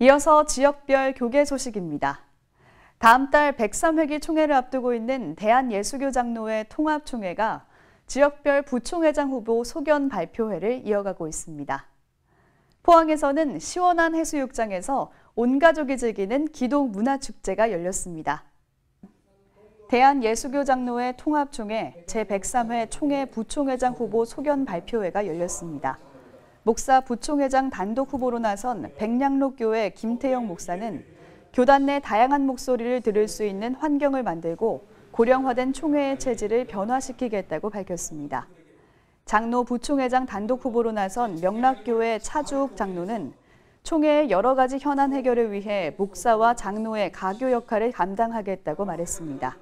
이어서 지역별 교계 소식입니다. 다음 달 103회기 총회를 앞두고 있는 대한예수교 장로회 통합총회가 지역별 부총회장 후보 소견 발표회를 이어가고 있습니다. 포항에서는 시원한 해수욕장에서 온 가족이 즐기는 기독 문화축제가 열렸습니다. 대한예수교 장로회 통합총회 제103회 총회 부총회장 후보 소견 발표회가 열렸습니다. 목사 부총회장 단독 후보로 나선 백량록교회 김태영 목사는 교단 내 다양한 목소리를 들을 수 있는 환경을 만들고 고령화된 총회의 체질을 변화시키겠다고 밝혔습니다. 장로 부총회장 단독 후보로 나선 명락교회 차주욱 장로는 총회의 여러 가지 현안 해결을 위해 목사와 장로의 가교 역할을 감당하겠다고 말했습니다.